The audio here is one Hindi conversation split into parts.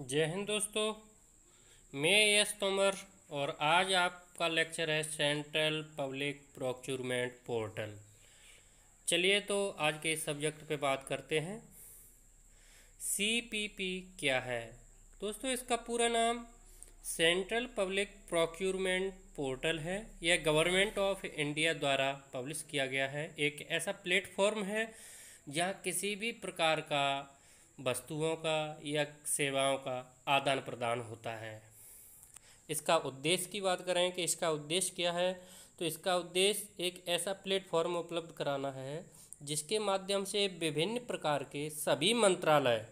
जय हिंद दोस्तों मैं यश तोमर और आज आपका लेक्चर है सेंट्रल पब्लिक प्रोक्यूरमेंट पोर्टल चलिए तो आज के इस सब्जेक्ट पे बात करते हैं सीपीपी क्या है दोस्तों इसका पूरा नाम सेंट्रल पब्लिक प्रोक्यूरमेंट पोर्टल है यह गवर्नमेंट ऑफ इंडिया द्वारा पब्लिश किया गया है एक ऐसा प्लेटफॉर्म है जहाँ किसी भी प्रकार का वस्तुओं का या सेवाओं का आदान प्रदान होता है इसका उद्देश्य की बात करें कि इसका उद्देश्य क्या है तो इसका उद्देश्य एक ऐसा प्लेटफॉर्म उपलब्ध कराना है जिसके माध्यम से विभिन्न प्रकार के सभी मंत्रालय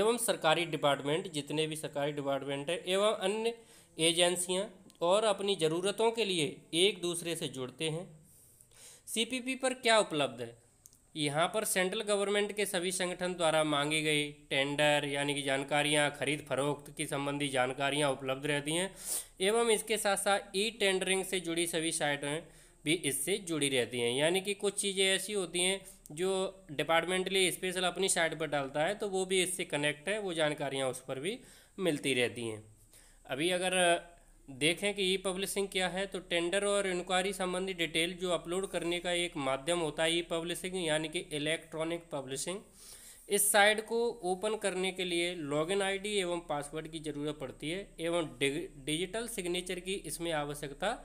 एवं सरकारी डिपार्टमेंट जितने भी सरकारी डिपार्टमेंट हैं एवं अन्य एजेंसियां और अपनी ज़रूरतों के लिए एक दूसरे से जुड़ते हैं सीपीपी पर क्या उपलब्ध है यहाँ पर सेंट्रल गवर्नमेंट के सभी संगठन द्वारा मांगी गई टेंडर यानी कि जानकारियाँ खरीद फरोख्त की संबंधी जानकारियाँ उपलब्ध रहती हैं एवं इसके साथ साथ ई टेंडरिंग से जुड़ी सभी साइटें भी इससे जुड़ी रहती हैं यानी कि कुछ चीज़ें ऐसी होती हैं जो डिपार्टमेंटली स्पेशल अपनी साइट पर डालता है तो वो भी इससे कनेक्ट है वो जानकारियाँ उस पर भी मिलती रहती हैं अभी अगर देखें कि ई पब्लिशिंग क्या है तो टेंडर और इंक्वायरी संबंधी डिटेल जो अपलोड करने का एक माध्यम होता है ई पब्लिशिंग यानी कि इलेक्ट्रॉनिक पब्लिशिंग इस साइट को ओपन करने के लिए लॉगिन आईडी एवं पासवर्ड की ज़रूरत पड़ती है एवं डिजिटल सिग्नेचर की इसमें आवश्यकता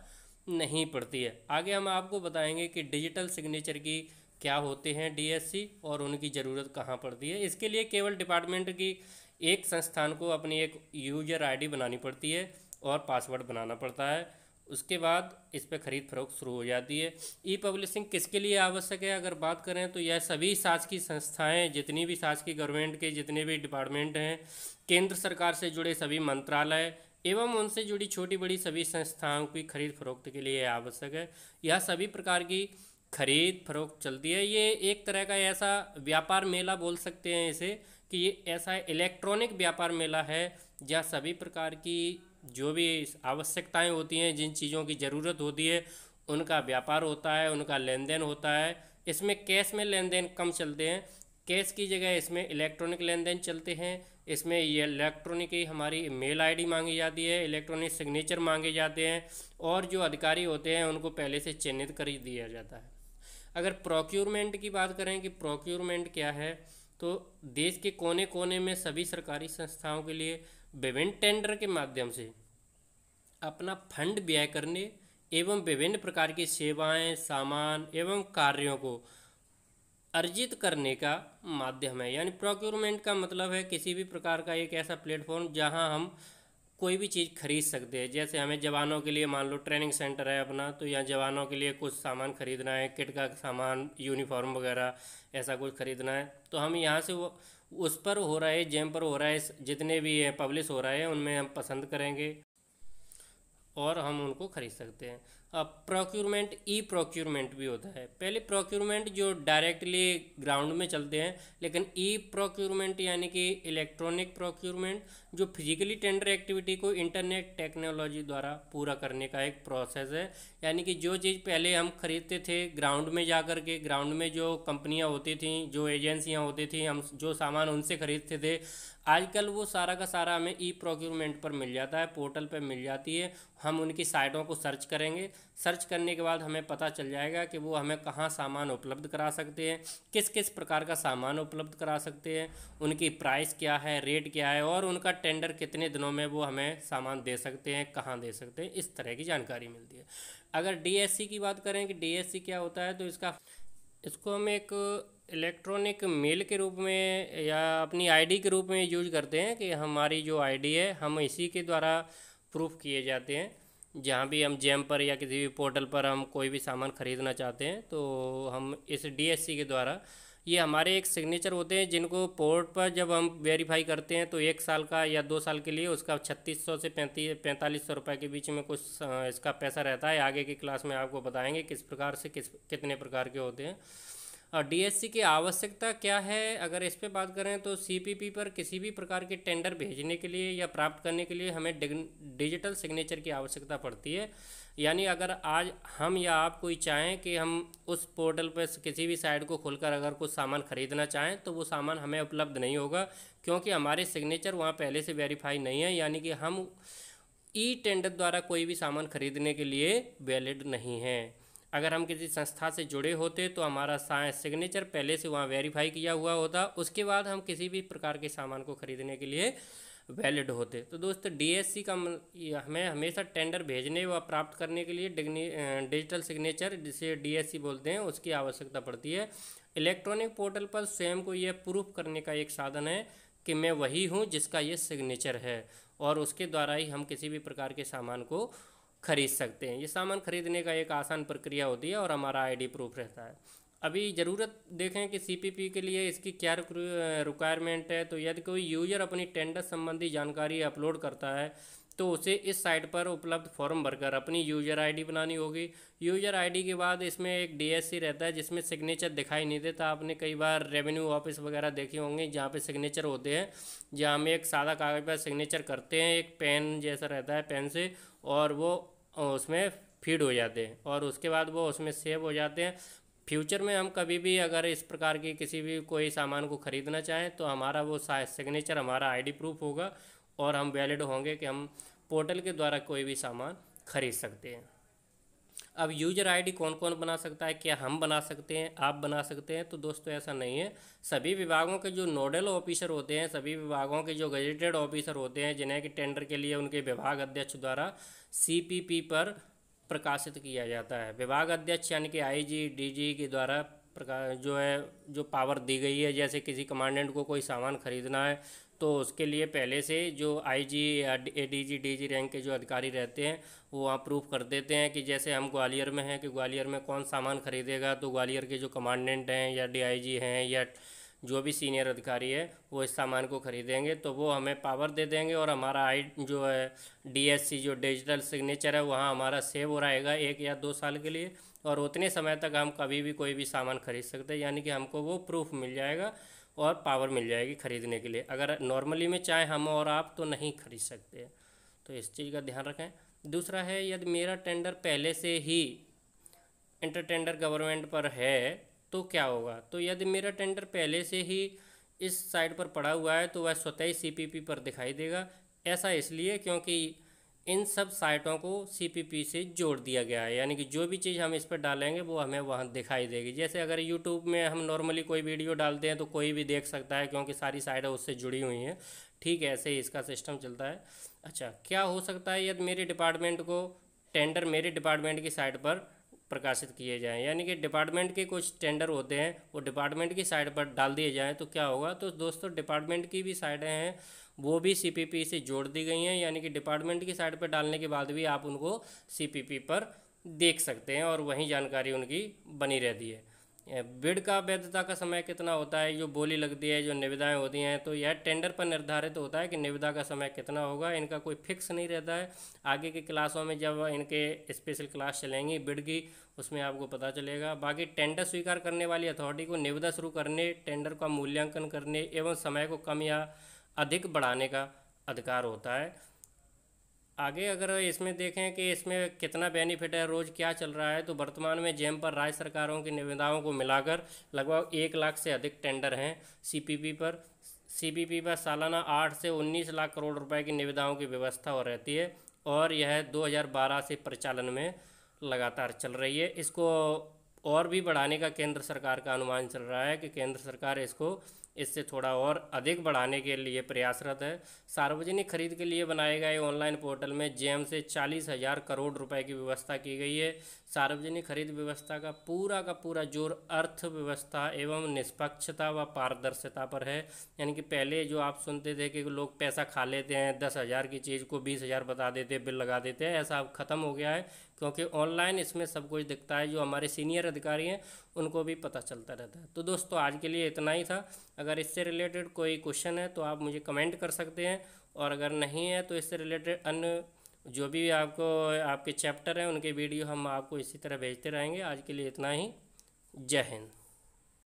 नहीं पड़ती है आगे हम आपको बताएंगे कि डिजिटल सिग्नेचर की क्या होते हैं डीएससी और उनकी ज़रूरत कहाँ पड़ती है इसके लिए केवल डिपार्टमेंट की एक संस्थान को अपनी एक यूजर आईडी बनानी पड़ती है और पासवर्ड बनाना पड़ता है उसके बाद इस पर खरीद फरोख्त शुरू हो जाती है ई पब्लिशिंग किसके लिए आवश्यक है अगर बात करें तो यह सभी शासकीय संस्थाएं जितनी भी शासकीय गवर्नमेंट के जितने भी डिपार्टमेंट हैं केंद्र सरकार से जुड़े सभी मंत्रालय एवं उनसे जुड़ी छोटी बड़ी सभी संस्थाओं की खरीद फरोख्त के लिए आवश्यक है यह सभी प्रकार की खरीद फरोख्त चलती है ये एक तरह का ऐसा व्यापार मेला बोल सकते हैं इसे कि ये ऐसा इलेक्ट्रॉनिक व्यापार मेला है जहाँ सभी प्रकार की जो भी आवश्यकताएं होती हैं जिन चीज़ों की ज़रूरत होती है उनका व्यापार होता है उनका लेन देन होता है इसमें कैश में लेन देन कम चलते हैं कैश की जगह इसमें इलेक्ट्रॉनिक लेन देन चलते हैं इसमें ये इलेक्ट्रॉनिक ही हमारी मेल आईडी मांगी जाती है इलेक्ट्रॉनिक सिग्नेचर मांगे जाते हैं और जो अधिकारी होते हैं उनको पहले से चिन्हित कर दिया जाता है अगर प्रोक्योरमेंट की बात करें कि प्रोक्योरमेंट क्या है तो देश के कोने कोने में सभी सरकारी संस्थाओं के लिए विभिन्न टेंडर के माध्यम से अपना फंड व्यय करने एवं विभिन्न प्रकार की सेवाएं सामान एवं कार्यों को अर्जित करने का माध्यम है यानी प्रोक्योरमेंट का मतलब है किसी भी प्रकार का एक ऐसा प्लेटफॉर्म जहां हम कोई भी चीज़ खरीद सकते हैं जैसे हमें जवानों के लिए मान लो ट्रेनिंग सेंटर है अपना तो यहाँ जवानों के लिए कुछ सामान खरीदना है किट का सामान यूनिफॉर्म वगैरह ऐसा कुछ खरीदना है तो हम यहाँ से वो उस पर हो रहा है जैम पर हो रहा है जितने भी हैं पब्लिश हो रहा है उनमें हम पसंद करेंगे और हम उनको खरीद सकते हैं अब प्रोक्यूरमेंट ई प्रोक्यूरमेंट भी होता है पहले प्रोक्यूरमेंट जो डायरेक्टली ग्राउंड में चलते हैं लेकिन ई प्रोक्यूरमेंट यानी कि इलेक्ट्रॉनिक प्रोक्यूरमेंट जो फिजिकली टेंडर एक्टिविटी को इंटरनेट टेक्नोलॉजी द्वारा पूरा करने का एक प्रोसेस है यानी कि जो चीज़ पहले हम खरीदते थे ग्राउंड में जा कर के ग्राउंड में जो कंपनियाँ होती थी जो एजेंसियाँ होती थी हम जो सामान उनसे खरीदते थे आजकल वो सारा का सारा हमें ई प्रोक्योरमेंट पर मिल जाता है पोर्टल पर मिल जाती है हम उनकी साइटों को सर्च करेंगे सर्च करने के बाद हमें पता चल जाएगा कि वो हमें कहाँ सामान उपलब्ध करा सकते हैं किस किस प्रकार का सामान उपलब्ध करा सकते हैं उनकी प्राइस क्या है रेट क्या है और उनका टेंडर कितने दिनों में वो हमें सामान दे सकते हैं कहाँ दे सकते हैं इस तरह की जानकारी मिलती है अगर डी की बात करें कि डी क्या होता है तो इसका इसको हम एक इलेक्ट्रॉनिक मेल के रूप में या अपनी आईडी के रूप में यूज करते हैं कि हमारी जो आईडी है हम इसी के द्वारा प्रूफ किए जाते हैं जहाँ भी हम जेम पर या किसी भी पोर्टल पर हम कोई भी सामान खरीदना चाहते हैं तो हम इस डीएससी के द्वारा ये हमारे एक सिग्नेचर होते हैं जिनको पोर्ट पर जब हम वेरीफाई करते हैं तो एक साल का या दो साल के लिए उसका छत्तीस सौ से पैंतीस पैंतालीस सौ रुपये के बीच में कुछ इसका पैसा रहता है आगे की क्लास में आपको बताएंगे किस प्रकार से किस कितने प्रकार के होते हैं और डीएससी की आवश्यकता क्या है अगर इस पर बात करें तो सीपीपी पर किसी भी प्रकार के टेंडर भेजने के लिए या प्राप्त करने के लिए हमें डिजिटल सिग्नेचर की आवश्यकता पड़ती है यानी अगर आज हम या आप कोई चाहें कि हम उस पोर्टल पर किसी भी साइट को खोलकर अगर कुछ सामान खरीदना चाहें तो वो सामान हमें उपलब्ध नहीं होगा क्योंकि हमारे सिग्नेचर वहाँ पहले से वेरीफाई नहीं है यानी कि हम ई टेंडर द्वारा कोई भी सामान खरीदने के लिए वैलिड नहीं है अगर हम किसी संस्था से जुड़े होते तो हमारा सिग्नेचर पहले से वहाँ वेरीफाई किया हुआ होता उसके बाद हम किसी भी प्रकार के सामान को खरीदने के लिए वैलिड होते तो दोस्तों डीएससी का हमें हमेशा टेंडर भेजने व प्राप्त करने के लिए डिजिटल सिग्नेचर जिसे डीएससी बोलते हैं उसकी आवश्यकता पड़ती है इलेक्ट्रॉनिक पोर्टल पर स्वयं को यह प्रूफ करने का एक साधन है कि मैं वही हूँ जिसका ये सिग्नेचर है और उसके द्वारा ही हम किसी भी प्रकार के सामान को खरीद सकते हैं ये सामान खरीदने का एक आसान प्रक्रिया होती है और हमारा आईडी प्रूफ रहता है अभी ज़रूरत देखें कि सीपीपी के लिए इसकी क्या रिक्वायरमेंट है तो यदि कोई यूज़र अपनी टेंडर संबंधी जानकारी अपलोड करता है तो उसे इस साइट पर उपलब्ध फॉर्म भरकर अपनी यूज़र आईडी बनानी होगी यूज़र आईडी के बाद इसमें एक डीएससी रहता है जिसमें सिग्नेचर दिखाई नहीं देता आपने कई बार रेवेन्यू ऑफिस वगैरह देखे होंगे जहाँ पे सिग्नेचर होते हैं जहाँ हम एक सादा कागज़ पर सिग्नेचर करते हैं एक पेन जैसा रहता है पेन से और वो उसमें फीड हो जाते हैं और उसके बाद वो उसमें सेव हो जाते हैं फ्यूचर में हम कभी भी अगर इस प्रकार की किसी भी कोई सामान को ख़रीदना चाहें तो हमारा वो सिग्नेचर हमारा आईडी प्रूफ होगा और हम वैलिड होंगे कि हम पोर्टल के द्वारा कोई भी सामान खरीद सकते हैं अब यूजर आईडी कौन कौन बना सकता है क्या हम बना सकते हैं आप बना सकते हैं तो दोस्तों ऐसा नहीं है सभी विभागों के जो नोडल ऑफिसर होते हैं सभी विभागों के जो गजेटेड ऑफिसर होते हैं जिन्हें कि टेंडर के लिए उनके विभाग अध्यक्ष द्वारा सीपीपी पर प्रकाशित किया जाता है विभाग अध्यक्ष यानी कि आईजी डीजी के द्वारा प्रकाश जो है जो पावर दी गई है जैसे किसी कमांडेंट को कोई सामान खरीदना है तो उसके लिए पहले से जो I G A D G D G rank के जो अधिकारी रहते हैं वो वहाँ प्रूफ कर देते हैं कि जैसे हम ग्वालियर में हैं कि ग्वालियर में कौन सामान खरीदेगा तो ग्वालियर के जो कमांडेंट हैं या डीआईजी हैं या जो भी सीनियर अधिकारी है वो इस सामान को खरीदेंगे तो वो हमें पावर दे देंगे और हमारा आई जो है सी जो डिजिटल सिग्नेचर है वहाँ हमारा सेव हो रहेगा एक या दो साल के लिए और उतने समय तक हम कभी भी कोई भी सामान खरीद सकते हैं यानी कि हमको वो प्रूफ मिल जाएगा और पावर मिल जाएगी ख़रीदने के लिए अगर नॉर्मली में चाहे हम और आप तो नहीं खरीद सकते तो इस चीज़ का ध्यान रखें दूसरा है यदि मेरा टेंडर पहले से ही इंटर टेंडर गवर्नमेंट पर है तो क्या होगा तो यदि मेरा टेंडर पहले से ही इस साइड पर पड़ा हुआ है तो वह स्वतः ही सी पर दिखाई देगा ऐसा इसलिए क्योंकि इन सब साइटों को सीपीपी से जोड़ दिया गया है यानी कि जो भी चीज़ हम इस पर डालेंगे वो हमें वहाँ दिखाई देगी जैसे अगर यूट्यूब में हम नॉर्मली कोई वीडियो डालते हैं तो कोई भी देख सकता है क्योंकि सारी साइटें उससे जुड़ी हुई हैं ठीक है ऐसे ही इसका सिस्टम चलता है अच्छा क्या हो सकता है यदि मेरे डिपार्टमेंट को टेंडर मेरे डिपार्टमेंट की साइट पर प्रकाशित किए जाएँ यानी कि डिपार्टमेंट के कुछ टेंडर होते हैं वो डिपार्टमेंट की साइट पर डाल दिए जाएँ तो क्या होगा तो दोस्तों डिपार्टमेंट की भी साइटें हैं वो भी सीपीपी से जोड़ दी गई हैं यानी कि डिपार्टमेंट की साइट पर डालने के बाद भी आप उनको सीपीपी पर देख सकते हैं और वहीं जानकारी उनकी बनी रहती है बिड का वैधता का समय कितना होता है जो बोली लगती है जो निविदाएं होती हैं तो यह टेंडर पर निर्धारित तो होता है कि निविदा का समय कितना होगा इनका कोई फिक्स नहीं रहता है आगे की क्लासों में जब इनके स्पेशल क्लास चलेंगी बिड की उसमें आपको पता चलेगा बाकी टेंडर स्वीकार करने वाली अथॉरिटी को निविदा शुरू करने टेंडर का मूल्यांकन करने एवं समय को कम या अधिक बढ़ाने का अधिकार होता है आगे अगर इसमें देखें कि इसमें कितना बेनिफिट है रोज़ क्या चल रहा है तो वर्तमान में जेम पर राज्य सरकारों की निविदाओं को मिलाकर लगभग एक लाख से अधिक टेंडर हैं सीपीपी पर सीपीपी पर सालाना आठ से उन्नीस लाख करोड़ रुपए की निविदाओं की व्यवस्था हो रहती है और यह 2012 से प्रचालन में लगातार चल रही है इसको और भी बढ़ाने का केंद्र सरकार का अनुमान चल रहा है कि केंद्र सरकार इसको इससे थोड़ा और अधिक बढ़ाने के लिए प्रयासरत है सार्वजनिक खरीद के लिए बनाए गए ऑनलाइन पोर्टल में जेम से चालीस हज़ार करोड़ रुपए की व्यवस्था की गई है सार्वजनिक खरीद व्यवस्था का पूरा का पूरा जोर अर्थव्यवस्था एवं निष्पक्षता व पारदर्शिता पर है यानी कि पहले जो आप सुनते थे कि लोग पैसा खा लेते हैं दस हज़ार की चीज़ को बीस हज़ार बता देते बिल लगा देते हैं ऐसा अब ख़त्म हो गया है क्योंकि ऑनलाइन इसमें सब कुछ दिखता है जो हमारे सीनियर अधिकारी हैं उनको भी पता चलता रहता है तो दोस्तों आज के लिए इतना ही था अगर इससे रिलेटेड कोई क्वेश्चन है तो आप मुझे कमेंट कर सकते हैं और अगर नहीं है तो इससे रिलेटेड अन्य जो भी आपको आपके चैप्टर हैं उनके वीडियो हम आपको इसी तरह भेजते रहेंगे आज के लिए इतना ही जय हिंद